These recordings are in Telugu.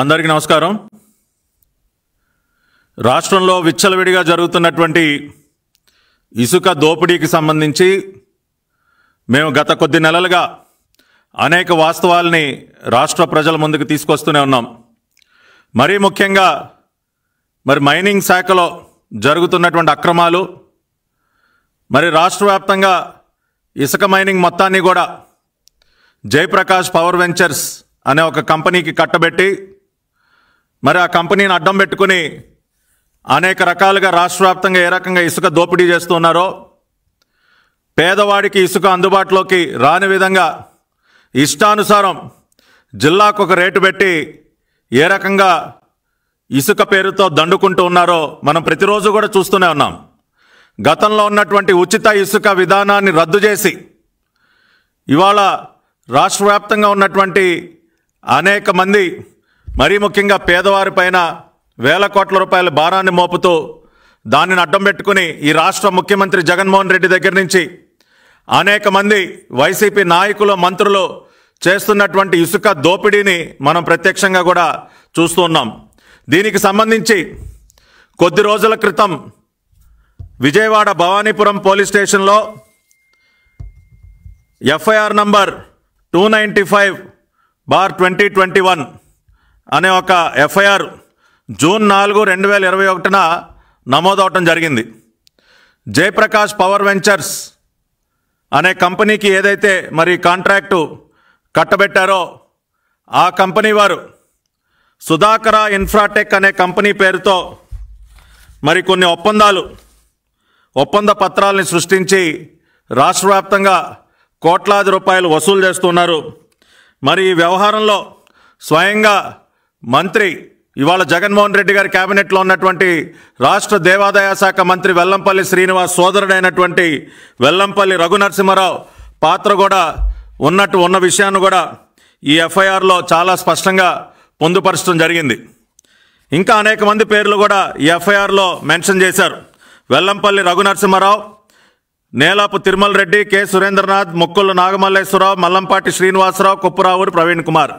అందరికీ నమస్కారం రాష్ట్రంలో విచ్చలవిడిగా జరుగుతున్నటువంటి ఇసుక దోపిడీకి సంబంధించి మేము గత కొద్ది నెలలుగా అనేక వాస్తవాల్ని రాష్ట్ర ప్రజల ముందుకు తీసుకొస్తూనే ఉన్నాం మరీ ముఖ్యంగా మరి మైనింగ్ శాఖలో జరుగుతున్నటువంటి అక్రమాలు మరి రాష్ట్ర ఇసుక మైనింగ్ మొత్తాన్ని కూడా జయప్రకాష్ పవర్ వెంచర్స్ అనే ఒక కంపెనీకి కట్టబెట్టి మరి ఆ కంపెనీని అడ్డం పెట్టుకుని అనేక రకాలుగా రాష్ట్రవ్యాప్తంగా ఏ రకంగా ఇసుక దోపిడీ చేస్తున్నారో పేదవాడికి ఇసుక అందుబాటులోకి రాని విధంగా ఇష్టానుసారం జిల్లాకు ఒక రేటు పెట్టి ఏ రకంగా ఇసుక పేరుతో దండుకుంటూ ఉన్నారో మనం ప్రతిరోజు కూడా చూస్తూనే ఉన్నాం గతంలో ఉన్నటువంటి ఉచిత ఇసుక విధానాన్ని రద్దు చేసి ఇవాళ రాష్ట్రవ్యాప్తంగా ఉన్నటువంటి అనేక మంది మరీ ముఖ్యంగా పేదవారిపైన వేల కోట్ల రూపాయల భారాన్ని మోపుతూ దానిని అడ్డం పెట్టుకుని ఈ రాష్ట్ర ముఖ్యమంత్రి జగన్మోహన్ రెడ్డి దగ్గర నుంచి అనేక మంది వైసీపీ నాయకులు మంత్రులు చేస్తున్నటువంటి ఇసుక దోపిడీని మనం ప్రత్యక్షంగా కూడా చూస్తున్నాం దీనికి సంబంధించి కొద్ది రోజుల క్రితం విజయవాడ భవానీపురం పోలీస్ స్టేషన్లో FIR number two ninety five bar twenty twenty one అనే ఒక ఎఫ్ఐఆర్ జూన్ నాలుగు రెండు వేల ఇరవై ఒకటిన నమోదవటం జరిగింది జయప్రకాష్ పవర్ వెంచర్స్ అనే కంపెనీకి ఏదైతే మరి కాంట్రాక్టు కట్టబెట్టారో ఆ కంపెనీ వారు సుధాకర ఇన్ఫ్రాటెక్ అనే కంపెనీ పేరుతో మరి కొన్ని ఒప్పందాలు ఒప్పంద పత్రాలని సృష్టించి రాష్ట్రవ్యాప్తంగా కోట్లాది రూపాయలు వసూలు చేస్తున్నారు మరి ఈ వ్యవహారంలో స్వయంగా మంత్రి ఇవాళ జగన్మోహన్ రెడ్డి గారి కేబినెట్లో ఉన్నటువంటి రాష్ట్ర దేవాదాయ శాఖ మంత్రి వెల్లంపల్లి శ్రీనివాస్ సోదరుడైనటువంటి వెల్లంపల్లి రఘునరసింహారావు పాత్ర కూడా ఉన్నట్టు ఉన్న విషయాన్ని కూడా ఈ ఎఫ్ఐఆర్లో చాలా స్పష్టంగా పొందుపరచడం జరిగింది ఇంకా అనేక మంది పేర్లు కూడా ఈ ఎఫ్ఐఆర్లో మెన్షన్ చేశారు వెల్లంపల్లి రఘునరసింహారావు నేలాపు తిరుమల రెడ్డి కె సురేంద్రనాథ్ ముక్కుళ్ళు నాగమల్లేశ్వరరావు మల్లంపాటి శ్రీనివాసరావు కుప్పరావుడు ప్రవీణ్ కుమార్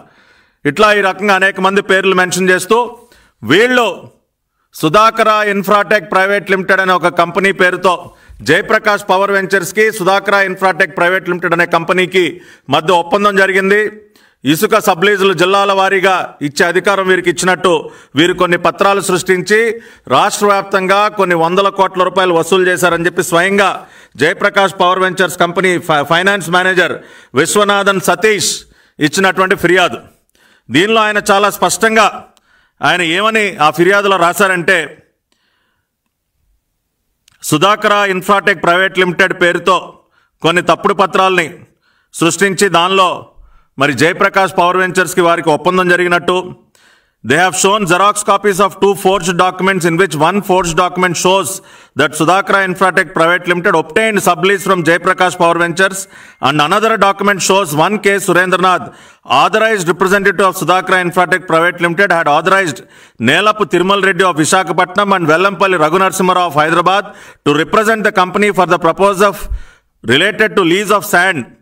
ఇట్లా ఈ రకంగా అనేక మంది పేర్లు మెన్షన్ చేస్తూ వీళ్ళు సుధాకర ఇన్ఫ్రాటెక్ ప్రైవేట్ లిమిటెడ్ అనే ఒక కంపెనీ పేరుతో జయప్రకాష్ పవర్ వెంచర్స్కి సుధాకర ఇన్ఫ్రాటెక్ ప్రైవేట్ లిమిటెడ్ అనే కంపెనీకి మధ్య ఒప్పందం జరిగింది ఇసుక సబ్లీజులు జిల్లాల వారీగా ఇచ్చే అధికారం వీరికి ఇచ్చినట్టు వీరు కొన్ని పత్రాలు సృష్టించి రాష్ట్ర వ్యాప్తంగా కొన్ని వందల కోట్ల రూపాయలు వసూలు చేశారని చెప్పి స్వయంగా Jaiprakash power ventures company finance manager Viswanathan Satish ఇచ్చినటువంటి ఫిర్యాదు దీనిలో ఆయన చాలా స్పష్టంగా ఆయన ఏమని ఆ ఫిర్యాదులో రాశారంటే సుధాకర ఇన్ఫ్రాటెక్ ప్రైవేట్ లిమిటెడ్ పేరుతో కొన్ని తప్పుడు పత్రాల్ని సృష్టించి దానిలో మరి జయప్రకాష్ పవర్ వెంచర్స్కి వారికి ఒప్పందం జరిగినట్టు They have shown Xerox copies of two forged documents in which one forged document shows that Sudhakra Infratech Private Limited obtained sublease from Jayaprakash Power Ventures and another document shows one case Surendranath, authorized representative of Sudhakra Infratech Private Limited had authorized Nelapu Thirmal Reddy of Visakhapatnam and Vellampalli Raghunarsimhara of Hyderabad to represent the company for the purpose of related to lease of sand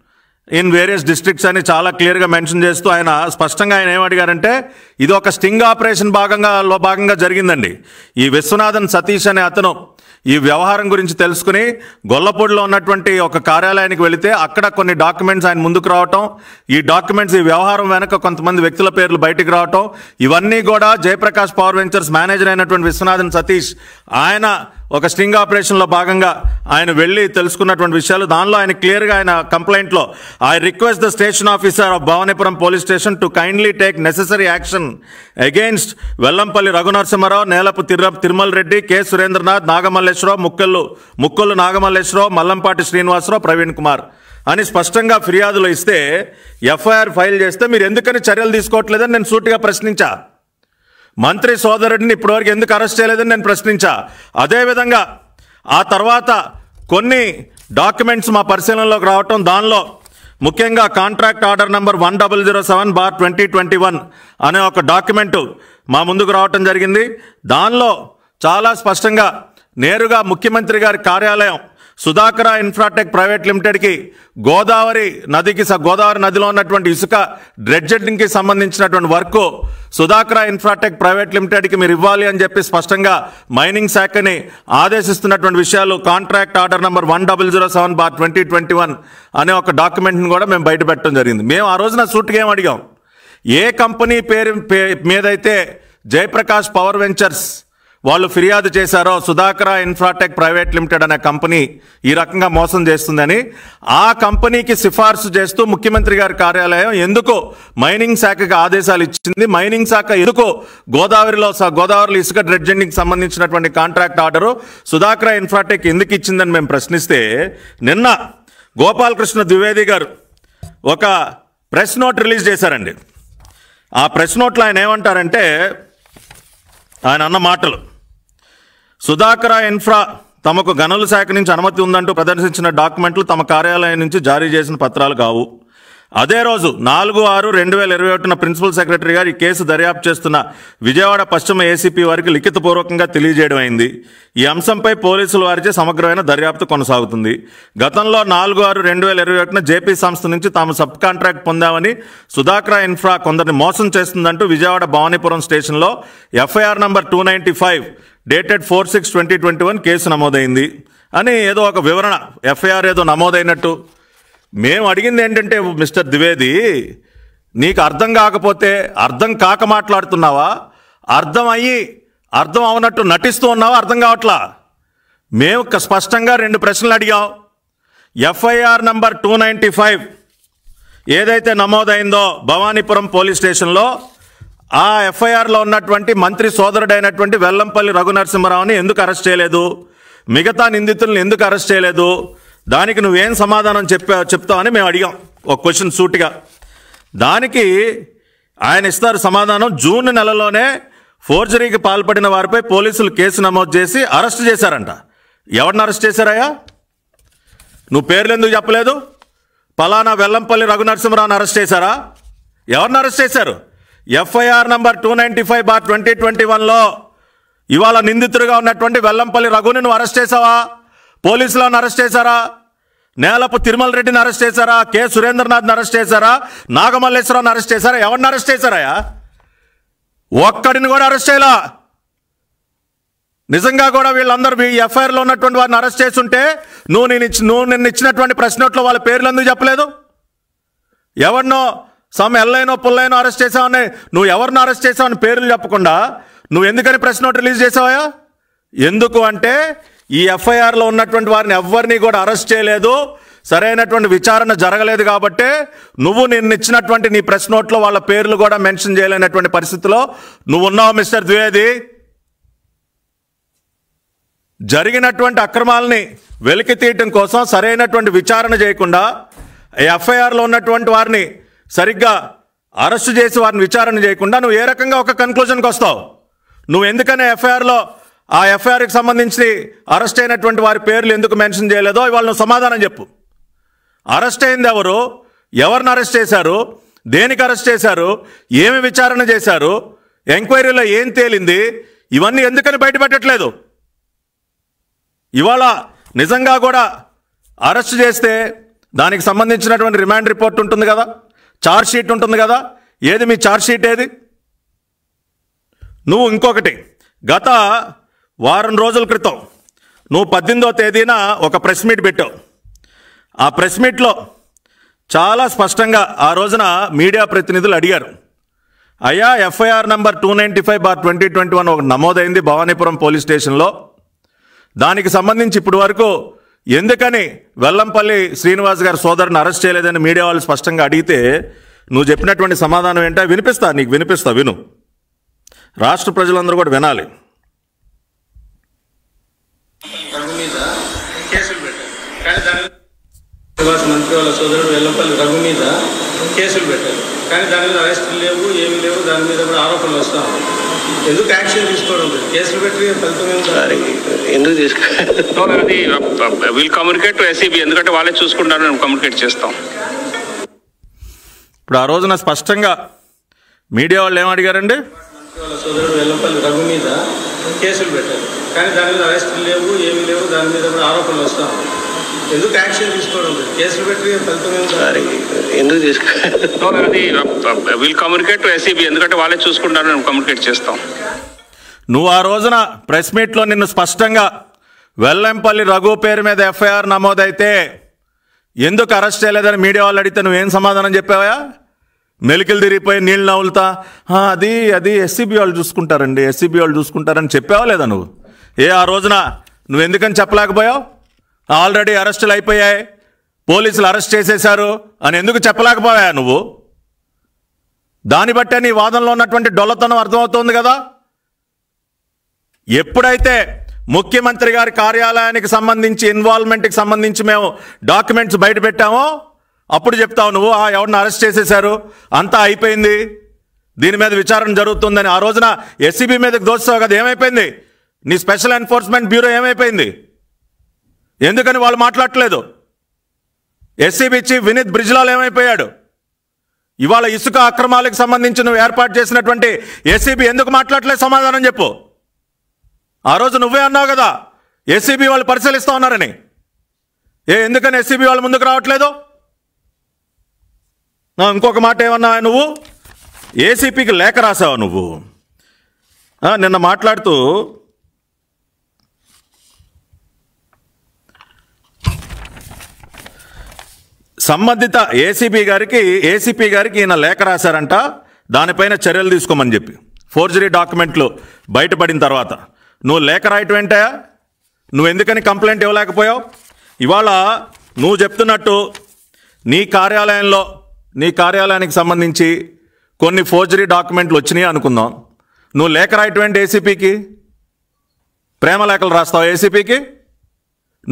in various districts అని చాలా క్లియర్గా మెన్షన్ చేస్తూ ఆయన స్పష్టంగా ఆయన ఏమడిగారంటే ఇది ఒక స్టింగ్ ఆపరేషన్ భాగంగా భాగంగా జరిగిందండి ఈ విశ్వనాథన్ సతీష్ అనే అతను ఈ వ్యవహారం గురించి తెలుసుకుని గొల్లపూడిలో ఉన్నటువంటి ఒక కార్యాలయానికి వెళితే అక్కడ కొన్ని డాక్యుమెంట్స్ ఆయన ముందుకు రావటం ఈ డాక్యుమెంట్స్ ఈ వ్యవహారం వెనక కొంతమంది వ్యక్తుల పేర్లు బయటికి రావటం ఇవన్నీ కూడా జయప్రకాష్ పవర్ వెంచర్స్ మేనేజర్ అయినటువంటి విశ్వనాథన్ సతీష్ ఆయన ఒక స్టింగ్ ఆపరేషన్లో భాగంగా ఆయన వెళ్ళి తెలుసుకున్నటువంటి విషయాలు దానిలో ఆయన క్లియర్గా ఆయన కంప్లైంట్లో I request the station officer of Bhavanipuram police station to kindly take necessary action against Vellampalli Raghunarasimharao Nelapu తిర తిరుమల రెడ్డి కె సురేంద్రనాథ్ నాగమల్లేశ్వరరావు ముక్కల్లు ముక్కల్లు నాగమల్లేశ్వరరావు మల్లంపాటి శ్రీనివాసరావు ప్రవీణ్ కుమార్ అని స్పష్టంగా ఫిర్యాదులు ఇస్తే ఎఫ్ఐఆర్ ఫైల్ చేస్తే మీరు ఎందుకని చర్యలు తీసుకోవట్లేదని నేను సూటిగా ప్రశ్నించా మంత్రి సోదరుడిని ఇప్పటివరకు ఎందుకు అరెస్ట్ చేయలేదని నేను ప్రశ్నించా అదేవిధంగా ఆ తర్వాత కొన్ని డాక్యుమెంట్స్ మా పరిశీలనలోకి రావటం దానిలో ముఖ్యంగా contract order number one double zero seven bar twenty twenty one అనే ఒక డాక్యుమెంటు మా ముందుకు రావటం జరిగింది దానిలో చాలా స్పష్టంగా నేరుగా ముఖ్యమంత్రి గారి కార్యాలయం సుధాకర ఇన్ఫ్రాటెక్ ప్రైవేట్ లిమిటెడ్కి గోదావరి నదికి గోదావరి నదిలో ఉన్నటువంటి ఇసుక డ్రెడ్జెడ్కి సంబంధించినటువంటి వర్క్ సుధాకర ఇన్ఫ్రాటెక్ ప్రైవేట్ లిమిటెడ్కి మీరు ఇవ్వాలి అని చెప్పి స్పష్టంగా మైనింగ్ శాఖని ఆదేశిస్తున్నటువంటి విషయాలు contract order number one double zero seven bar twenty twenty one అనే ఒక డాక్యుమెంట్ని కూడా మేము బయటపెట్టడం జరిగింది మేము ఆ రోజున సూట్గా ఏం అడిగాం ఏ కంపెనీ పేరు మీదైతే జయప్రకాష్ పవర్ వెంచర్స్ వాళ్ళు ఫిర్యాదు చేశారో సుధాకర ఇన్ఫ్రాటెక్ ప్రైవేట్ లిమిటెడ్ అనే కంపెనీ ఈ రకంగా మోసం చేస్తుందని ఆ కంపెనీకి సిఫార్సు చేస్తూ ముఖ్యమంత్రి గారి కార్యాలయం ఎందుకో మైనింగ్ శాఖకి ఆదేశాలు ఇచ్చింది మైనింగ్ శాఖ ఎందుకో గోదావరిలో గోదావరిలో ఇసుక డ్రెడ్జెండింగ్ సంబంధించినటువంటి కాంట్రాక్ట్ ఆర్డరు సుధాకర ఇన్ఫ్రాటెక్ ఎందుకు ఇచ్చిందని మేము ప్రశ్నిస్తే నిన్న గోపాలకృష్ణ ద్వివేది గారు ఒక ప్రెస్ నోట్ రిలీజ్ చేశారండి ఆ ప్రెస్ నోట్లో ఆయన ఏమంటారంటే ఆయన అన్న మాటలు సుధాకర ఇన్ఫ్రా తమకు గనుల శాఖ నుంచి అనుమతి ఉందంటూ ప్రదర్శించిన డాక్యుమెంట్లు తమ కార్యాలయం నుంచి జారీ చేసిన పత్రాలు కావు అదే రోజు నాలుగు ఆరు రెండు వేల ఇరవై ఒకటిన ప్రిన్సిపల్ సెక్రటరీ గారు ఈ కేసు దర్యాప్తు చేస్తున్న విజయవాడ పశ్చిమ ఏసీపీ వారికి లిఖితపూర్వకంగా తెలియజేయడం అయింది ఈ అంశంపై పోలీసుల వారిచే సమగ్రమైన దర్యాప్తు కొనసాగుతుంది గతంలో నాలుగు ఆరు రెండు వేల ఇరవై ఒకటిన జేపీ సంస్థ నుంచి తాము సబ్ కాంట్రాక్ట్ పొందామని సుధాకర ఇన్ఫ్రా కొందరిని మోసం చేస్తుందంటూ విజయవాడ భవానీపురం స్టేషన్లో FIR number two ninety five dated four six twenty twenty one case నమోదైంది అని ఏదో ఒక వివరణ ఎఫ్ఐఆర్ ఏదో నమోదైనట్టు మేము అడిగింది ఏంటంటే మిస్టర్ ద్వివేది నీకు అర్థం కాకపోతే అర్థం కాక మాట్లాడుతున్నావా అర్థం అయ్యి అర్థం అవనట్టు నటిస్తూ ఉన్నావా అర్థం కావట్లా మేము స్పష్టంగా రెండు ప్రశ్నలు అడిగాం FIR number two ninety five ఏదైతే నమోదైందో భవానీపురం పోలీస్ స్టేషన్లో ఆ ఎఫ్ఐఆర్లో ఉన్నటువంటి మంత్రి సోదరుడైనటువంటి వెల్లంపల్లి రఘునరసింహరావుని ఎందుకు అరెస్ట్ చేయలేదు మిగతా నిందితులను ఎందుకు అరెస్ట్ చేయలేదు దానికి నువ్వేం సమాధానం చెప్పా చెప్తావు అని మేము అడిగాం ఒక క్వశ్చన్ సూటిగా దానికి ఆయన ఇస్తారు సమాధానం జూన్ నెలలోనే ఫోర్జరీకి పాల్పడిన వారిపై పోలీసులు కేసు నమోదు చేసి అరెస్ట్ చేశారంట ఎవరిని అరెస్ట్ చేశారయ్యా నువ్వు పేర్లు ఎందుకు చెప్పలేదు పలానా వెల్లంపల్లి రఘునరసింహరావుని అరెస్ట్ చేశారా ఎవరిని అరెస్ట్ చేశారు FIR number two ninety five bar twenty twenty వన్లో ఇవాళ నిందితుడిగా ఉన్నటువంటి వెల్లంపల్లి రఘుని నువ్వు అరెస్ట్ చేసావా పోలీసులను అరెస్ట్ చేశారా నేలపు తిరుమల రెడ్డిని అరెస్ట్ చేశారా కె సురేంద్రనాథ్ని అరెస్ట్ చేశారా నాగమల్లేశ్వరాన్ని అరెస్ట్ చేశారా ఎవరిని అరెస్ట్ చేశారాయా ఒక్కడిని కూడా అరెస్ట్ చేయలా నిజంగా కూడా వీళ్ళందరూ మీ ఎఫ్ఐఆర్లో ఉన్నటువంటి వారిని అరెస్ట్ చేస్తుంటే నువ్వు నేను నువ్వు నిన్న ఇచ్చినటువంటి ప్రశ్నట్లో వాళ్ళ పేర్లు ఎందుకు చెప్పలేదు ఎవరినో సమ్ ఎల్లైనో పుల్లైనో అరెస్ట్ చేసావని నువ్వు ఎవరిని అరెస్ట్ చేసావని పేర్లు చెప్పకుండా నువ్వు ఎందుకని ప్రెస్ నోట్ రిలీజ్ చేసావా ఎందుకు అంటే ఈ ఎఫ్ఐఆర్లో ఉన్నటువంటి వారిని ఎవరిని కూడా అరెస్ట్ చేయలేదు సరైనటువంటి విచారణ జరగలేదు కాబట్టి నువ్వు నేను ఇచ్చినటువంటి నీ ప్రెస్ నోట్లో వాళ్ళ పేర్లు కూడా మెన్షన్ చేయలేనటువంటి పరిస్థితిలో నువ్వు ఉన్నావు మిస్టర్ ద్వివేది జరిగినటువంటి అక్రమాలని వెలికి తీయటం కోసం సరైనటువంటి విచారణ చేయకుండా ఎఫ్ఐఆర్లో ఉన్నటువంటి వారిని సరిగ్గా అరెస్టు చేసి వారిని విచారణ చేయకుండా నువ్వు ఏ రకంగా ఒక కన్క్లూజన్కి వస్తావు నువ్వు ఎందుకనే ఎఫ్ఐఆర్లో ఆ ఎఫ్ఐఆర్కి సంబంధించి అరెస్ట్ అయినటువంటి వారి పేర్లు ఎందుకు మెన్షన్ చేయలేదో ఇవాళ నువ్వు సమాధానం చెప్పు అరెస్ట్ అయింది ఎవరు ఎవరిని అరెస్ట్ చేశారు దేనికి అరెస్ట్ చేశారు ఏమి విచారణ చేశారు ఎంక్వైరీలో ఏం తేలింది ఇవన్నీ ఎందుకని బయటపెట్టట్లేదు ఇవాళ నిజంగా కూడా అరెస్ట్ చేస్తే దానికి సంబంధించినటువంటి రిమాండ్ రిపోర్ట్ ఉంటుంది కదా చార్జ్ షీట్ ఉంటుంది కదా ఏది మీ చార్జ్ షీట్ ఏది నువ్వు ఇంకొకటి గత వారం రోజుల క్రితం నువ్వు పద్దెనిమిదో తేదీన ఒక ప్రెస్ మీట్ పెట్టావు ఆ ప్రెస్ మీట్లో చాలా స్పష్టంగా ఆ రోజున మీడియా ప్రతినిధులు అడిగారు అయ్యా FIR number two ninety five bar twenty twenty one ఒక నమోదైంది భవానీపురం పోలీస్ స్టేషన్లో దానికి సంబంధించి ఇప్పటి వరకు ఎందుకని వెల్లంపల్లి శ్రీనివాస్ గారి సోదరుని అరెస్ట్ చేయలేదని మీడియా వాళ్ళు స్పష్టంగా అడిగితే నువ్వు చెప్పినటువంటి సమాధానం ఏంటో వినిపిస్తా నీకు వినిపిస్తా విను రాష్ట్ర ప్రజలందరూ కూడా వినాలి కేసులు పెట్టారు కానీ దాని మీద అరెస్టులు లేవు ఏమి లేవు దాని మీద కూడా ఆరోపణలు వస్తాం ఎందుకు కేసులు ఎందుకు కమ్యూనికేట్ e ఎందుకంటే వాళ్ళే కమ్యూనికేట్ చేస్తాం ఇప్పుడు ఆ రోజున స్పష్టంగా మీడియా వాళ్ళు ఏమడిగారండి అడిగారండి రఘు మీద కేసులు పెట్టారు కానీ దాని మీద అరెస్టులు లేవు ఏమీ లేవు దాని మీద ఆరోపణలు communicate SCB uh, uh, e ఎందుకంటే వాళ్ళే కమ్యూనికేట్ చేస్తాం నువ్వు ఆ రోజున ప్రెస్ మీట్లో నిన్ను స్పష్టంగా వెల్లంపల్లి రఘు పేరు మీద ఎఫ్ఐఆర్ నమోదైతే ఎందుకు అరెస్ట్ చేయలేదని మీడియా వాళ్ళు అడిగితే నువ్వేం సమాధానం చెప్పావా మెలికలు తిరిగిపోయి నీళ్ళు నవ్వులుతా అది అది ఎస్సీబీ e వాళ్ళు చూసుకుంటారండి ఎస్సీబీ e వాళ్ళు చూసుకుంటారని చెప్పావా లేదా నువ్వు ఏ ఆ రోజున నువ్వు ఎందుకని చెప్పలేకపోయావు ఆల్రెడీ అరెస్టులు అయిపోయాయి పోలీసులు అరెస్ట్ చేసేశారు అని ఎందుకు చెప్పలేకపోయా నువ్వు దాన్ని బట్టే నీ వాదనలో ఉన్నటువంటి డొల్లతనం అర్థమవుతుంది కదా ఎప్పుడైతే ముఖ్యమంత్రి గారి కార్యాలయానికి సంబంధించి ఇన్వాల్వ్మెంట్కి సంబంధించి మేము డాక్యుమెంట్స్ బయట పెట్టామో అప్పుడు చెప్తావు నువ్వు ఆ ఎవరిని అరెస్ట్ చేసేశారు అంతా అయిపోయింది దీని మీద విచారణ జరుగుతుందని ఆ రోజున ఎస్సీబీ మీదకి దోస్తావు కదా ఏమైపోయింది నీ స్పెషల్ ఎన్ఫోర్స్మెంట్ బ్యూరో ఏమైపోయింది ఎందుకని వాళ్ళు మాట్లాడట్లేదు ఎస్సీబీ చీఫ్ వినీత్ బ్రిజ్లాల్ ఏమైపోయాడు ఇవాళ ఇసుక అక్రమాలకు సంబంధించి నువ్వు ఏర్పాటు చేసినటువంటి ఎస్సీబీ ఎందుకు మాట్లాడలేదు సమాధానం చెప్పు ఆ రోజు నువ్వే అన్నావు కదా ఎస్సీబీ వాళ్ళు పరిశీలిస్తూ ఉన్నారని ఏ ఎందుకని ఎస్సీబీ వాళ్ళు ముందుకు రావట్లేదు ఇంకొక మాట ఏమన్నా నువ్వు ఏసీపీకి లేఖ రాసావు నువ్వు నిన్న మాట్లాడుతూ సంబంధిత ఏసీపీ గారికి ఏసీపీ గారికి ఈయన లేఖ రాశారంట దానిపైన చర్యలు తీసుకోమని చెప్పి ఫోర్జరీ డాక్యుమెంట్లు బయటపడిన తర్వాత నువ్వు లేఖ రాయటం ఏంటా నువ్వు ఎందుకని కంప్లైంట్ ఇవ్వలేకపోయావు ఇవాళ నువ్వు చెప్తున్నట్టు నీ కార్యాలయంలో నీ కార్యాలయానికి సంబంధించి కొన్ని ఫోర్జరీ డాక్యుమెంట్లు వచ్చినాయి అనుకుందాం నువ్వు లేఖ ఏంటి ఏసీపీకి ప్రేమ లేఖలు రాస్తావు ఏసీపీకి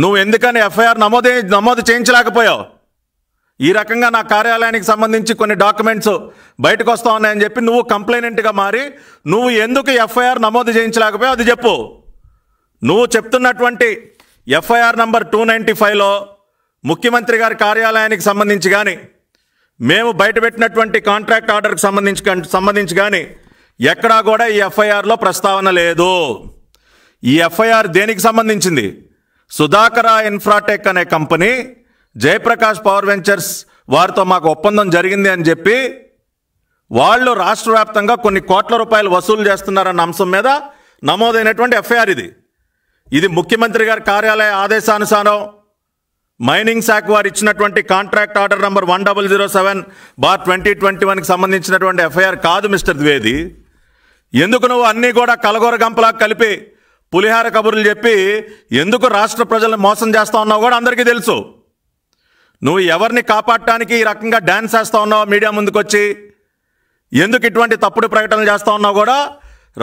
నువ్వు ఎందుకని ఎఫ్ఐఆర్ నమోదు నమోదు చేయించలేకపోయావు ఈ రకంగా నా కార్యాలయానికి సంబంధించి కొన్ని డాక్యుమెంట్స్ బయటకు వస్తా ఉన్నాయని చెప్పి నువ్వు కంప్లైనెంట్గా మారి నువ్వు ఎందుకు ఎఫ్ఐఆర్ నమోదు చేయించలేకపోయావు అది చెప్పు నువ్వు చెప్తున్నటువంటి ఎఫ్ఐఆర్ నంబర్ టూ నైంటీ ఫైవ్లో ముఖ్యమంత్రి గారి కార్యాలయానికి సంబంధించి కానీ మేము బయటపెట్టినటువంటి కాంట్రాక్ట్ ఆర్డర్కి సంబంధించి సంబంధించి కానీ ఎక్కడా కూడా ఈ ఎఫ్ఐఆర్లో ప్రస్తావన లేదు ఈ ఎఫ్ఐఆర్ దేనికి సంబంధించింది సుధాకర ఇన్ఫ్రాటెక్ అనే కంపెనీ జయప్రకాష్ పవర్ వెంచర్స్ వారితో మాకు ఒప్పందం జరిగింది అని చెప్పి వాళ్ళు రాష్ట్ర వ్యాప్తంగా కొన్ని కోట్ల రూపాయలు వసూలు చేస్తున్నారన్న అంశం మీద నమోదైనటువంటి ఎఫ్ఐఆర్ ఇది ఇది ముఖ్యమంత్రి గారి కార్యాలయ ఆదేశానుసారం మైనింగ్ శాఖ వారు ఇచ్చినటువంటి contract order number one double zero seven bar twenty twenty వన్కి సంబంధించినటువంటి ఎఫ్ఐఆర్ కాదు మిస్టర్ ద్వేది ఎందుకు నువ్వు అన్నీ కూడా కలగోర గంపలా కలిపి పులిహార కబుర్లు చెప్పి ఎందుకు రాష్ట్ర ప్రజలను మోసం చేస్తా ఉన్నావు కూడా అందరికీ తెలుసు నువ్వు ఎవరిని కాపాడటానికి ఈ రకంగా డ్యాన్స్ చేస్తూ ఉన్నావు మీడియా ముందుకొచ్చి ఎందుకు ఇటువంటి తప్పుడు ప్రకటనలు చేస్తూ ఉన్నావు కూడా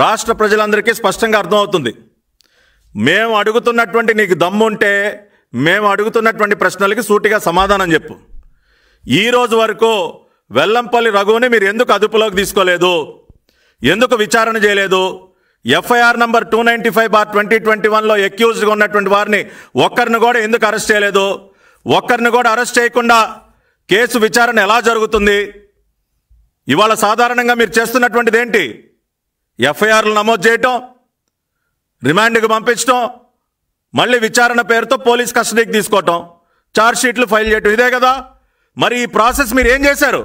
రాష్ట్ర ప్రజలందరికీ స్పష్టంగా అర్థమవుతుంది మేము అడుగుతున్నటువంటి నీకు దమ్ము ఉంటే మేము అడుగుతున్నటువంటి ప్రశ్నలకి సూటిగా సమాధానం చెప్పు ఈరోజు వరకు వెల్లంపల్లి రఘువుని మీరు ఎందుకు అదుపులోకి తీసుకోలేదు ఎందుకు విచారణ చేయలేదు FIR number two ninety five bar twenty twenty వన్లో ఎక్యూజ్గా ఉన్నటువంటి వారిని ఒక్కరిని కూడా ఎందుకు అరెస్ట్ చేయలేదు ఒక్కరిని కూడా అరెస్ట్ చేయకుండా కేసు విచారణ ఎలా జరుగుతుంది ఇవాళ సాధారణంగా మీరు చేస్తున్నటువంటిది ఏంటి ఎఫ్ఐఆర్లు నమోదు చేయటం రిమాండ్కి పంపించడం మళ్ళీ విచారణ పేరుతో పోలీస్ కస్టడీకి తీసుకోవటం షీట్లు ఫైల్ చేయటం ఇదే కదా మరి ఈ ప్రాసెస్ మీరు ఏం చేశారు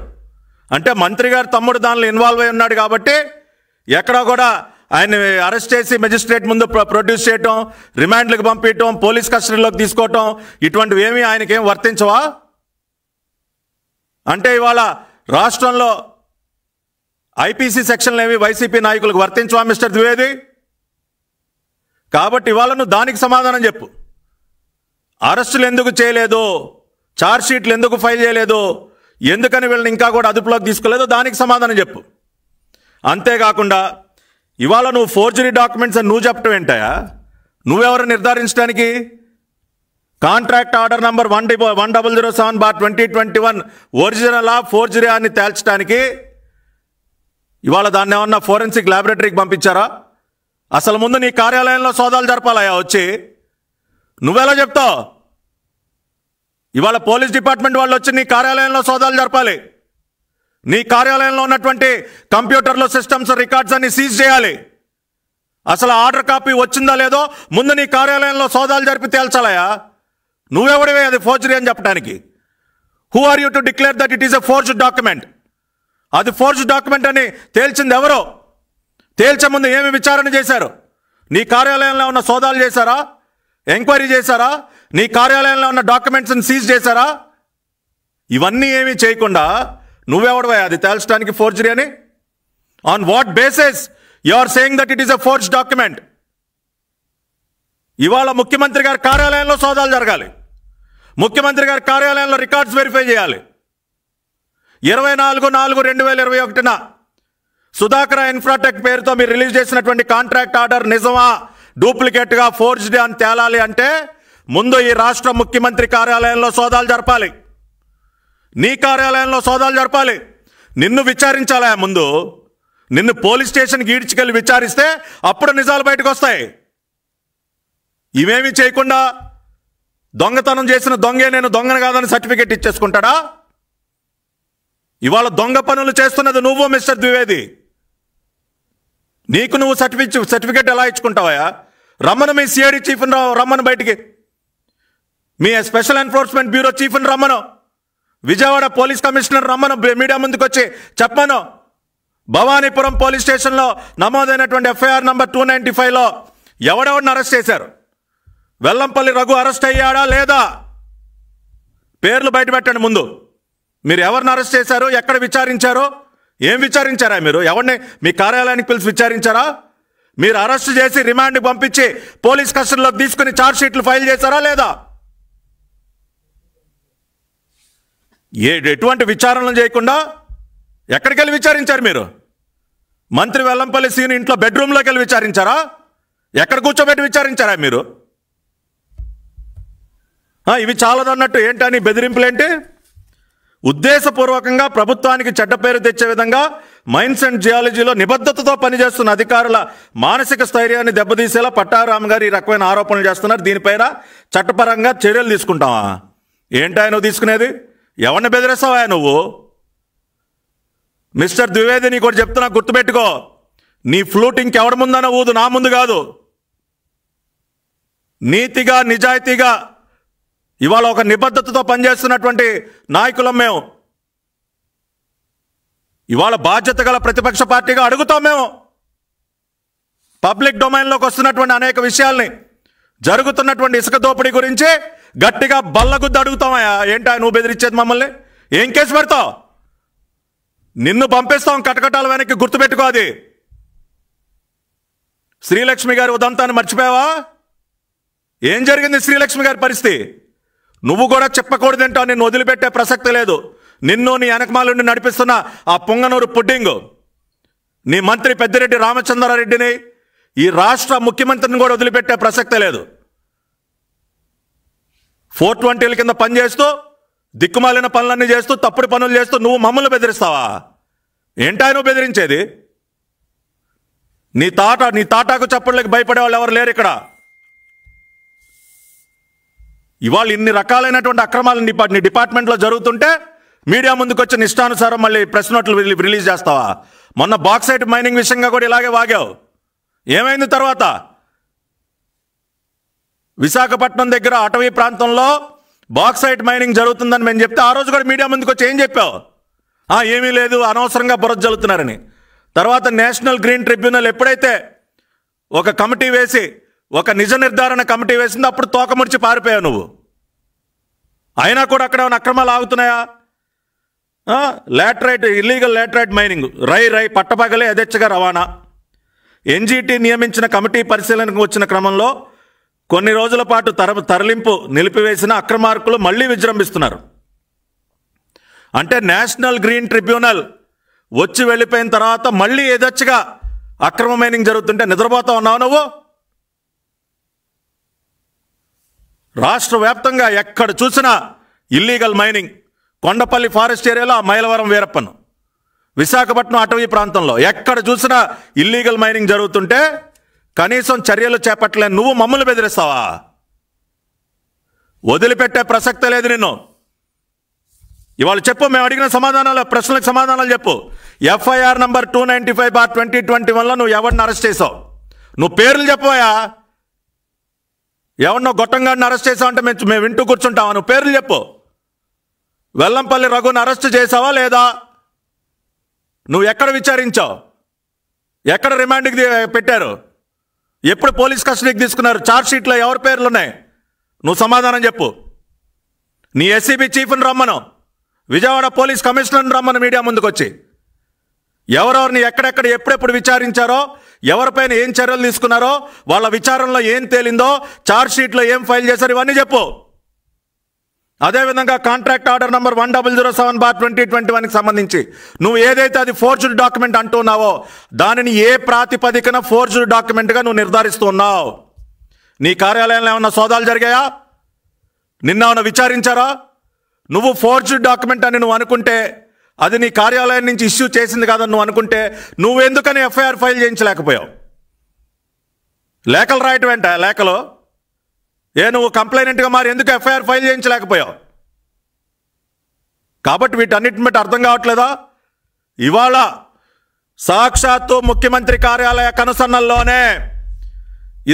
అంటే మంత్రి గారు తమ్ముడు దానిలో ఇన్వాల్వ్ అయి ఉన్నాడు కాబట్టి ఎక్కడా కూడా ఆయన అరెస్ట్ చేసి మెజిస్ట్రేట్ ముందు ప్రొడ్యూస్ చేయటం రిమాండ్లకు పంపించటం పోలీస్ కస్టడీలోకి తీసుకోవటం ఇటువంటివి ఏమి ఆయనకేం వర్తించవా అంటే ఇవాళ రాష్ట్రంలో ఐపీసీ సెక్షన్లు ఏమి వైసీపీ నాయకులకు వర్తించవా మిస్టర్ ద్వివేది కాబట్టి ఇవాళ దానికి సమాధానం చెప్పు అరెస్టులు ఎందుకు చేయలేదు ఛార్జ్షీట్లు ఎందుకు ఫైల్ చేయలేదు ఎందుకని వీళ్ళని ఇంకా కూడా అదుపులోకి తీసుకోలేదో దానికి సమాధానం చెప్పు అంతేకాకుండా ఇవాళ నువ్వు ఫోర్జరీ డాక్యుమెంట్స్ అని నువ్వు చెప్పడం ఏంటయా నువ్వెవరు నిర్ధారించడానికి కాంట్రాక్ట్ ఆర్డర్ నంబర్ వన్ డిబో one double zero seven bar twenty twenty one original ఆ ఫోర్జరీ అని తేల్చడానికి ఇవాళ దాన్ని ఏమన్నా ఫోరెన్సిక్ ల్యాబొరేటరీకి పంపించారా అసలు ముందు నీ కార్యాలయంలో సోదాలు జరపాలయా వచ్చి నువ్వెలా చెప్తావు ఇవాళ పోలీస్ డిపార్ట్మెంట్ వాళ్ళు వచ్చి నీ కార్యాలయంలో సోదాలు జరపాలి నీ కార్యాలయంలో ఉన్నటువంటి కంప్యూటర్లో సిస్టమ్స్ రికార్డ్స్ అన్ని సీజ్ చేయాలి అసలు ఆర్డర్ కాపీ వచ్చిందా లేదో ముందు నీ కార్యాలయంలో సోదాలు జరిపి తేల్చాలయా నువ్వెవడివే అది ఫోర్జరీ అని చెప్పడానికి who are you to declare that it is a forge document అది ఫోర్జ్ డాక్యుమెంట్ అని తేల్చింది ఎవరో తేల్చే ముందు ఏమి విచారణ చేశారు నీ కార్యాలయంలో ఉన్న సోదాలు చేశారా ఎంక్వైరీ చేశారా నీ కార్యాలయంలో ఉన్న డాక్యుమెంట్స్ని సీజ్ చేశారా ఇవన్నీ ఏమీ చేయకుండా నువ్వెవడవా అది తేల్చడానికి ఫోర్జరీ అని on what basis you are saying that it is a forge document ఇవాళ ముఖ్యమంత్రి గారి కార్యాలయంలో సోదాలు జరగాలి ముఖ్యమంత్రి గారి కార్యాలయంలో రికార్డ్స్ వెరిఫై చేయాలి ఇరవై నాలుగు నాలుగు రెండు వేల ఇరవై ఒకటిన సుధాకర ఇన్ఫ్రాటెక్ పేరుతో మీరు రిలీజ్ చేసినటువంటి కాంట్రాక్ట్ ఆర్డర్ నిజమా డూప్లికేట్గా ఫోర్జ్డ్ అని తేలాలి అంటే ముందు ఈ రాష్ట్ర ముఖ్యమంత్రి కార్యాలయంలో సోదాలు జరపాలి నీ కార్యాలయంలో సోదాలు జరపాలి నిన్ను విచారించాలా ముందు నిన్ను పోలీస్ స్టేషన్కి ఈడ్చుకెళ్ళి విచారిస్తే అప్పుడు నిజాలు బయటకు వస్తాయి ఇవేమీ చేయకుండా దొంగతనం చేసిన దొంగే నేను దొంగను కాదని సర్టిఫికెట్ ఇచ్చేసుకుంటాడా ఇవాళ దొంగ పనులు చేస్తున్నది నువ్వు మిస్టర్ ద్వివేది నీకు నువ్వు సర్టిఫి సర్టిఫికేట్ ఎలా ఇచ్చుకుంటావా రమ్మను మీ సిఐడి చీఫ్ని రమ్మను బయటికి మీ స్పెషల్ ఎన్ఫోర్స్మెంట్ బ్యూరో చీఫ్ని రమ్మను విజయవాడ పోలీస్ కమిషనర్ రమ్మను మీడియా ముందుకు వచ్చి చెప్పను భవానీపురం పోలీస్ స్టేషన్లో నమోదైనటువంటి ఎఫ్ఐఆర్ నంబర్ టూ నైంటీ ఫైవ్లో ఎవడెవడిని అరెస్ట్ చేశారు వెల్లంపల్లి రఘు అరెస్ట్ అయ్యాడా లేదా పేర్లు బయటపెట్టండి ముందు మీరు ఎవరిని అరెస్ట్ చేశారు ఎక్కడ విచారించారు ఏం విచారించారా మీరు ఎవరిని మీ కార్యాలయానికి పిలిచి విచారించారా మీరు అరెస్ట్ చేసి రిమాండ్ పంపించి పోలీస్ కస్టడీలో తీసుకుని ఛార్జ్ షీట్లు ఫైల్ చేశారా లేదా ఏ ఎటువంటి విచారణలు చేయకుండా ఎక్కడికి వెళ్ళి విచారించారు మీరు మంత్రి వెల్లంపల్లి సీని ఇంట్లో బెడ్రూమ్లోకి వెళ్ళి విచారించారా ఎక్కడ కూర్చోబెట్టి విచారించారా మీరు ఇవి చాలదన్నట్టు ఏంటని ఏంటి ఉద్దేశపూర్వకంగా ప్రభుత్వానికి చెడ్డ పేరు తెచ్చే విధంగా మైన్స్ అండ్ జియాలజీలో నిబద్ధతతో పనిచేస్తున్న అధికారుల మానసిక స్థైర్యాన్ని దెబ్బతీసేలా పట్టారామ గారు ఈ రకమైన ఆరోపణలు చేస్తున్నారు దీనిపైన చట్టపరంగా చర్యలు తీసుకుంటామా ఏంటి ఆయన తీసుకునేది ఎవరిని బెదిరిస్తావా నువ్వు మిస్టర్ ద్వివేది నీ కూడా చెప్తున్నా గుర్తుపెట్టుకో నీ ఫ్లూట్ ఇంకెవరి ముందన ఊదు నా ముందు కాదు నీతిగా నిజాయితీగా ఇవాళ ఒక నిబద్ధతతో పనిచేస్తున్నటువంటి నాయకులం మేము ఇవాళ బాధ్యత గల ప్రతిపక్ష పార్టీగా అడుగుతాం మేము పబ్లిక్ డొమైన్లోకి వస్తున్నటువంటి అనేక విషయాల్ని జరుగుతున్నటువంటి ఇసుక దోపిడీ గురించి గట్టిగా బల్లగుద్దు అడుగుతామయ్యా ఏంటా నువ్వు బెదిరించేది మమ్మల్ని ఏం కేసు పెడతావు నిన్ను పంపిస్తాం కటకటాల వెనక్కి గుర్తుపెట్టుకో అది శ్రీలక్ష్మి గారి ఉదంతాన్ని మర్చిపోయావా ఏం జరిగింది శ్రీలక్ష్మి గారి పరిస్థితి నువ్వు కూడా చెప్పకూడదంటా నిన్ను వదిలిపెట్టే ప్రసక్తి లేదు నిన్ను నీ వెనకమాలుండి నడిపిస్తున్న ఆ పొంగనూరు పుడ్డింగ్ నీ మంత్రి పెద్దిరెడ్డి రామచంద్రారెడ్డిని ఈ రాష్ట్ర ముఖ్యమంత్రిని కూడా వదిలిపెట్టే ప్రసక్తే లేదు ఫోర్ ట్వంటీల కింద పనిచేస్తూ దిక్కుమాలిన పనులన్నీ చేస్తూ తప్పుడు పనులు చేస్తూ నువ్వు మమ్మల్ని బెదిరిస్తావా ఏంటా నువ్వు బెదిరించేది నీ తాట నీ తాటాకు చప్పట్లకి భయపడే వాళ్ళు ఎవరు లేరు ఇక్కడ ఇవాళ ఇన్ని రకాలైనటువంటి అక్రమాలు నీ నీ డిపార్ట్మెంట్లో జరుగుతుంటే మీడియా ముందుకు వచ్చిన ఇష్టానుసారం మళ్ళీ ప్రెస్ నోట్లు రిలీజ్ చేస్తావా మొన్న బాక్సైట్ మైనింగ్ విషయంగా కూడా ఇలాగే వాగావు ఏమైంది తర్వాత విశాఖపట్నం దగ్గర అటవీ ప్రాంతంలో బాక్సైట్ మైనింగ్ జరుగుతుందని మేము చెప్తే ఆ రోజు కూడా మీడియా ముందుకు వచ్చి ఏం చెప్పావు ఏమీ లేదు అనవసరంగా బురద జల్లుతున్నారని తర్వాత నేషనల్ గ్రీన్ ట్రిబ్యునల్ ఎప్పుడైతే ఒక కమిటీ వేసి ఒక నిజ నిర్ధారణ కమిటీ వేసిందో అప్పుడు తోకముడిచి పారిపోయావు నువ్వు అయినా కూడా అక్కడ ఏమైనా అక్రమాలు ఆగుతున్నాయా లాటరైట్ ఇల్లీగల్ లాటరైట్ మైనింగ్ రై రై పట్టపగలే యథేచ్ఛగా రవాణా ఎన్జీటీ నియమించిన కమిటీ పరిశీలనకు వచ్చిన క్రమంలో కొన్ని రోజుల పాటు తర తరలింపు నిలిపివేసిన అక్రమార్కులు మళ్లీ విజృంభిస్తున్నారు అంటే నేషనల్ గ్రీన్ ట్రిబ్యునల్ వచ్చి వెళ్ళిపోయిన తర్వాత మళ్ళీ ఏదొచ్చగా అక్రమ మైనింగ్ జరుగుతుంటే నిద్రపోతా ఉన్నావు నువ్వు రాష్ట్ర వ్యాప్తంగా ఎక్కడ చూసినా ఇల్లీగల్ మైనింగ్ కొండపల్లి ఫారెస్ట్ ఏరియాలో ఆ మైలవరం వీరప్పను విశాఖపట్నం అటవీ ప్రాంతంలో ఎక్కడ చూసినా ఇల్లీగల్ మైనింగ్ జరుగుతుంటే కనీసం చర్యలు చేపట్టలే నువ్వు మమ్మల్ని బెదిరిస్తావా వదిలిపెట్టే ప్రసక్తే లేదు నిన్ను ఇవాళ చెప్పు మేము అడిగిన సమాధానాలు ప్రశ్నలకు సమాధానాలు చెప్పు FIR number two ninety five bar twenty twenty వన్లో నువ్వు ఎవరిని అరెస్ట్ చేసావు నువ్వు పేర్లు చెప్పవయా ఎవరినో గొట్టంగాడిని అరెస్ట్ చేసావు అంటే మేము మేము వింటూ కూర్చుంటావా నువ్వు పేర్లు చెప్పు వెల్లంపల్లి రఘుని అరెస్ట్ చేసావా లేదా నువ్వు ఎక్కడ విచారించావు ఎక్కడ రిమాండ్కి పెట్టారు ఎప్పుడు పోలీస్ కస్టడీకి తీసుకున్నారు ఛార్జ్ షీట్లో ఎవరి పేర్లు ఉన్నాయి నువ్వు సమాధానం చెప్పు నీ ఎస్సీబీ e చీఫ్ని రమ్మను విజయవాడ పోలీస్ కమిషనర్ని రమ్మను మీడియా ముందుకు వచ్చి ఎవరెవరిని ఎక్కడెక్కడ ఎప్పుడెప్పుడు విచారించారో ఎవరిపైన ఏం చర్యలు తీసుకున్నారో వాళ్ళ విచారణలో ఏం తేలిందో ఛార్జ్ షీట్లో ఏం ఫైల్ చేశారు ఇవన్నీ చెప్పు అదేవిధంగా contract order number one double zero seven bar twenty twenty వన్కి సంబంధించి నువ్వు ఏదైతే అది ఫోర్జుడ్ డాక్యుమెంట్ అంటున్నావో దానిని ఏ ప్రాతిపదికన ఫోర్జుడ్ డాక్యుమెంట్గా నువ్వు నిర్ధారిస్తున్నావు నీ కార్యాలయంలో ఏమన్నా సోదాలు జరిగాయా నిన్న ఏమైనా విచారించారా నువ్వు ఫోర్జుడ్ డాక్యుమెంట్ అని నువ్వు అనుకుంటే అది నీ కార్యాలయం నుంచి ఇష్యూ చేసింది కాదని నువ్వు అనుకుంటే నువ్వెందుకని ఎఫ్ఐఆర్ ఫైల్ చేయించలేకపోయావు లేఖలు రాయటం వెంట లేఖలో ఏ నువ్వు కంప్లైనెంట్గా మారి ఎందుకు ఎఫ్ఐఆర్ ఫైల్ చేయించలేకపోయావు కాబట్టి వీటన్నిటిని బట్టి అర్థం కావట్లేదా ఇవాళ సాక్షాత్తు ముఖ్యమంత్రి కార్యాలయ కనుసన్నల్లోనే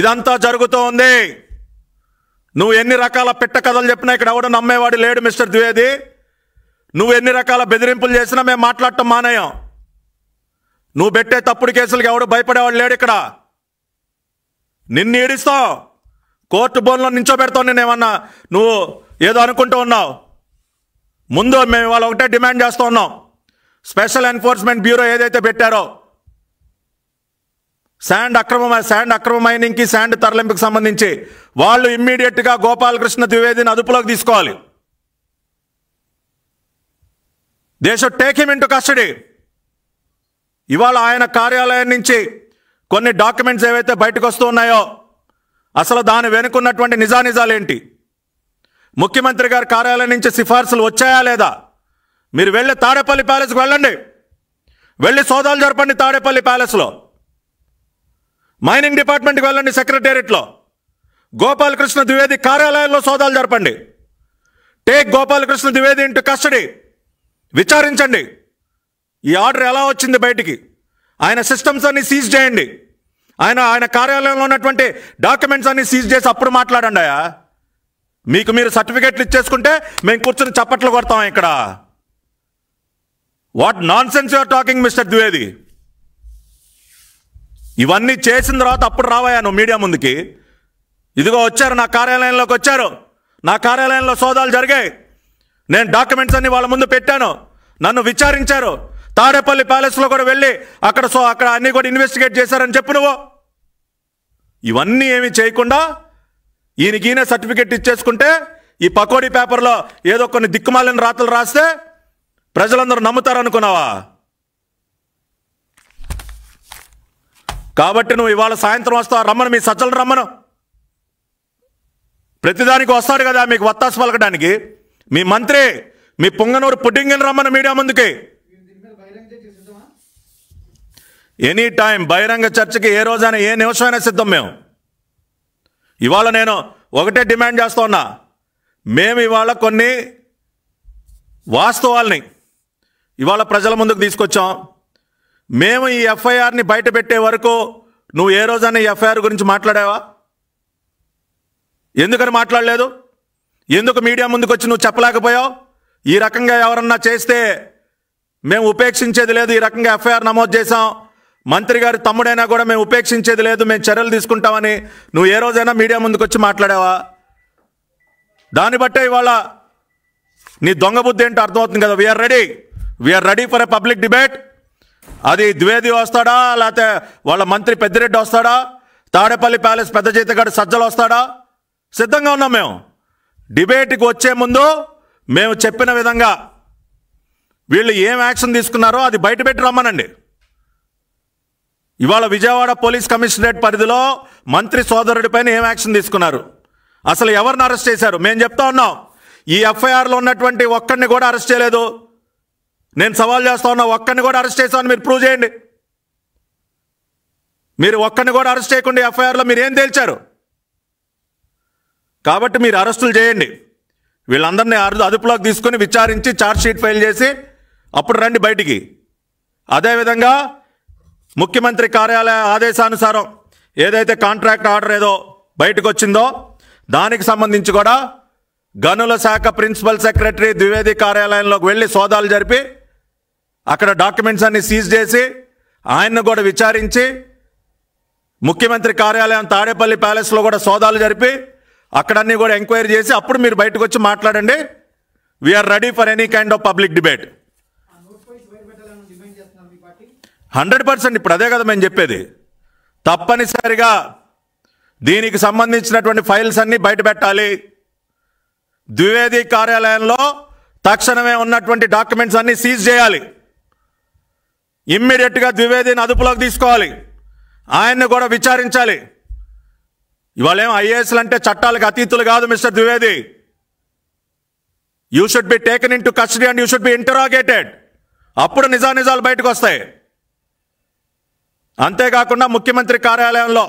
ఇదంతా జరుగుతూ ఉంది నువ్వు ఎన్ని రకాల పిట్ట కథలు చెప్పినా ఇక్కడ ఎవడో నమ్మేవాడు లేడు మిస్టర్ ద్వివేది నువ్వు ఎన్ని రకాల బెదిరింపులు చేసినా మేము మాట్లాడటం మానేయం నువ్వు పెట్టే తప్పుడు కేసులకు ఎవడు భయపడేవాడు లేడు ఇక్కడ నిన్ను ఈడిస్తావు కోర్టు బోన్లో నించోబెడతావు నేను ఏమన్నా నువ్వు ఏదో అనుకుంటూ ఉన్నావు ముందు మేము ఇవాళ ఒకటే డిమాండ్ చేస్తూ ఉన్నాం స్పెషల్ ఎన్ఫోర్స్మెంట్ బ్యూరో ఏదైతే పెట్టారో శాండ్ అక్రమ శాండ్ అక్రమ మైనింగ్కి శాండ్ తరలింపుకి సంబంధించి వాళ్ళు ఇమ్మీడియట్గా గోపాలకృష్ణ ద్వివేదిని అదుపులోకి తీసుకోవాలి దేశ టేక్ హిమ్ ఇంటూ కస్టడీ ఇవాళ ఆయన కార్యాలయం నుంచి కొన్ని డాక్యుమెంట్స్ ఏవైతే బయటకు వస్తూ ఉన్నాయో అసలు దాని వెనుకున్నటువంటి నిజానిజాలేంటి ముఖ్యమంత్రి గారి కార్యాలయం నుంచి సిఫార్సులు వచ్చాయా లేదా మీరు వెళ్ళి తాడేపల్లి ప్యాలెస్కి వెళ్ళండి వెళ్ళి సోదాలు జరపండి తాడేపల్లి ప్యాలెస్లో మైనింగ్ డిపార్ట్మెంట్కి వెళ్ళండి సెక్రటేరియట్లో గోపాలకృష్ణ ద్వివేది కార్యాలయంలో సోదాలు జరపండి take Gopalakrishna Dwivedi into custody విచారించండి ఈ ఆర్డర్ ఎలా వచ్చింది బయటికి ఆయన సిస్టమ్స్ అన్ని సీజ్ చేయండి ఆయన ఆయన కార్యాలయంలో ఉన్నటువంటి డాక్యుమెంట్స్ అన్ని సీజ్ చేసి అప్పుడు మాట్లాడండి అయ్యా మీకు మీరు సర్టిఫికెట్లు ఇచ్చేసుకుంటే మేము కూర్చొని చప్పట్లు కొడతాం ఇక్కడ what nonsense you're talking mister Dwivedi ఇవన్నీ చేసిన తర్వాత అప్పుడు రావాయా నువ్వు మీడియా ముందుకి ఇదిగో వచ్చారు నా కార్యాలయంలోకి వచ్చారు నా కార్యాలయంలో సోదాలు జరిగాయి నేను డాక్యుమెంట్స్ అన్ని వాళ్ళ ముందు పెట్టాను నన్ను విచారించారు తాడేపల్లి ప్యాలెస్లో కూడా వెళ్ళి అక్కడ సో అక్కడ అన్నీ కూడా ఇన్వెస్టిగేట్ చేశారని చెప్పు నువ్వు ఇవన్నీ ఏమి చేయకుండా ఈయనకీనే సర్టిఫికెట్ ఇచ్చేసుకుంటే ఈ పకోడీ పేపర్లో ఏదో కొన్ని దిక్కుమాలిన రాతలు రాస్తే ప్రజలందరూ నమ్ముతారనుకున్నావా కాబట్టి నువ్వు ఇవాళ సాయంత్రం వస్తావు రమ్మను మీ సజ్జలను రమ్మను ప్రతిదానికి వస్తాడు కదా మీకు వత్తాసు పలకడానికి మీ మంత్రి మీ పొంగనూరు పుడ్డింగిని రమ్మను మీడియా ముందుకి ఎనీ టైం బహిరంగ చర్చకి ఏ రోజైనా ఏ నిమిషమైనా సిద్ధం మేము ఇవాళ నేను ఒకటే డిమాండ్ చేస్తున్నా మేము ఇవాళ కొన్ని వాస్తవాల్ని ఇవాళ ప్రజల ముందుకు తీసుకొచ్చాం మేము ఈ ఎఫ్ఐఆర్ని బయట పెట్టే వరకు నువ్వు ఏ రోజైనా ఎఫ్ఐఆర్ గురించి మాట్లాడావా ఎందుకని మాట్లాడలేదు ఎందుకు మీడియా ముందుకు వచ్చి నువ్వు చెప్పలేకపోయావు ఈ రకంగా ఎవరన్నా చేస్తే మేము ఉపేక్షించేది లేదు ఈ రకంగా ఎఫ్ఐఆర్ నమోదు చేశాం మంత్రి గారి తమ్ముడైనా కూడా మేము ఉపేక్షించేది లేదు మేము చర్యలు తీసుకుంటామని నువ్వు ఏ రోజైనా మీడియా ముందుకు వచ్చి మాట్లాడావా దాన్ని బట్టే ఇవాళ నీ దొంగ బుద్ధి ఏంటో అర్థమవుతుంది కదా we're ready we're ready for a public debate అది ద్వేది వస్తాడా లేకపోతే వాళ్ళ మంత్రి పెద్దిరెడ్డి వస్తాడా తాడేపల్లి ప్యాలెస్ పెద్ద చేతగాడు సజ్జలు వస్తాడా సిద్ధంగా ఉన్నాం మేము డిబేట్కి వచ్చే ముందు మేము చెప్పిన విధంగా వీళ్ళు ఏం యాక్షన్ తీసుకున్నారో అది బయట పెట్టి రమ్మనండి ఇవాళ విజయవాడ పోలీస్ కమిషనరేట్ పరిధిలో మంత్రి సోదరుడిపైన ఏం యాక్షన్ తీసుకున్నారు అసలు ఎవరిని అరెస్ట్ చేశారు మేము చెప్తా ఉన్నాం ఈ ఎఫ్ఐఆర్లో ఉన్నటువంటి ఒక్కడిని కూడా అరెస్ట్ చేయలేదు నేను సవాల్ చేస్తా ఉన్నా ఒక్కడిని కూడా అరెస్ట్ చేశామని మీరు ప్రూవ్ చేయండి మీరు ఒక్కడిని కూడా అరెస్ట్ చేయకుండా ఎఫ్ఐఆర్లో మీరు ఏం తేల్చారు కాబట్టి మీరు అరెస్టులు చేయండి వీళ్ళందరినీ అదుపులోకి తీసుకుని విచారించి షీట్ ఫైల్ చేసి అప్పుడు రండి బయటికి అదేవిధంగా ముఖ్యమంత్రి కార్యాలయ ఆదేశానుసారం ఏదైతే కాంట్రాక్ట్ ఆర్డర్ ఏదో బయటకు వచ్చిందో దానికి సంబంధించి కూడా గనుల శాఖ ప్రిన్సిపల్ సెక్రటరీ ద్వివేది కార్యాలయంలోకి వెళ్ళి సోదాలు జరిపి అక్కడ డాక్యుమెంట్స్ అన్ని సీజ్ చేసి ఆయన్ను కూడా విచారించి ముఖ్యమంత్రి కార్యాలయం తాడేపల్లి ప్యాలెస్లో కూడా సోదాలు జరిపి అక్కడన్నీ కూడా ఎంక్వైరీ చేసి అప్పుడు మీరు బయటకు వచ్చి మాట్లాడండి we're ready for any kind of public debate hundred percent ఇప్పుడు అదే కదా మేము చెప్పేది తప్పనిసరిగా దీనికి సంబంధించినటువంటి ఫైల్స్ అన్నీ బయటపెట్టాలి ద్వివేది కార్యాలయంలో తక్షణమే ఉన్నటువంటి డాక్యుమెంట్స్ అన్నీ సీజ్ చేయాలి ఇమ్మీడియట్గా ద్వివేదిని అదుపులోకి తీసుకోవాలి ఆయన్ని కూడా విచారించాలి ఇవాళ ఏం ఐఏఎస్లు అంటే చట్టాలకు అతీతులు కాదు mister Dwivedi you should be taken in to custody and you should be interrogated అప్పుడు నిజానిజాలు బయటకు వస్తాయి అంతేకాకుండా ముఖ్యమంత్రి కార్యాలయంలో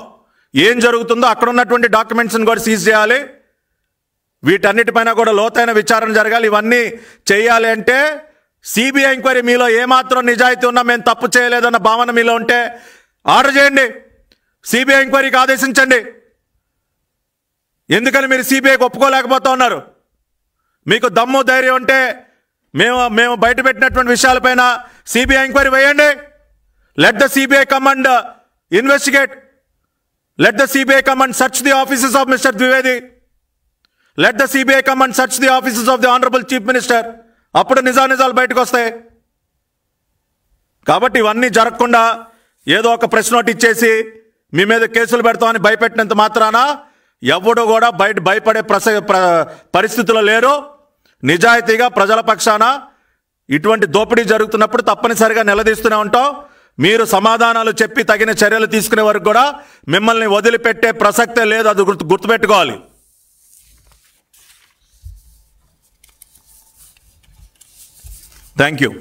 ఏం జరుగుతుందో అక్కడ ఉన్నటువంటి డాక్యుమెంట్స్ని కూడా సీజ్ చేయాలి వీటన్నిటిపైన కూడా లోతైన విచారణ జరగాలి ఇవన్నీ చేయాలి అంటే సిబిఐ ఎంక్వైరీ మీలో ఏమాత్రం నిజాయితీ ఉన్నా మేము తప్పు చేయలేదన్న భావన మీలో ఉంటే ఆర్డర్ చేయండి సిబిఐ ఎంక్వైరీకి ఆదేశించండి ఎందుకని మీరు సిబిఐకి ఒప్పుకోలేకపోతా ఉన్నారు మీకు దమ్ము ధైర్యం ఉంటే మేము మేము బయట పెట్టినటువంటి విషయాలపైన సిబిఐ ఎంక్వైరీ వేయండి let the CBI command investigate let the CBI command search the offices of mister Dwivedi let the CBI command search the offices of the honourable chief minister అప్పుడు నిజా నిజాలు అప్పుడు నిజానిజాలు బయటకు వస్తాయి కాబట్టి ఇవన్నీ జరగకుండా ఏదో ఒక ప్రెస్ నోట్ ఇచ్చేసి మీ మీద కేసులు పెడతామని భయపెట్టినంత మాత్రాన ఎవడు కూడా బయట భయపడే ప్రస పరిస్థితుల్లో లేరు నిజాయితీగా ప్రజల పక్షాన ఇటువంటి దోపిడీ జరుగుతున్నప్పుడు తప్పనిసరిగా నిలదీస్తూనే ఉంటాం మీరు సమాధానాలు చెప్పి తగిన చర్యలు తీసుకునే వరకు కూడా మిమ్మల్ని వదిలిపెట్టే ప్రసక్తే లేదు అది గుర్తు గుర్తుపెట్టుకోవాలి థ్యాంక్ యూ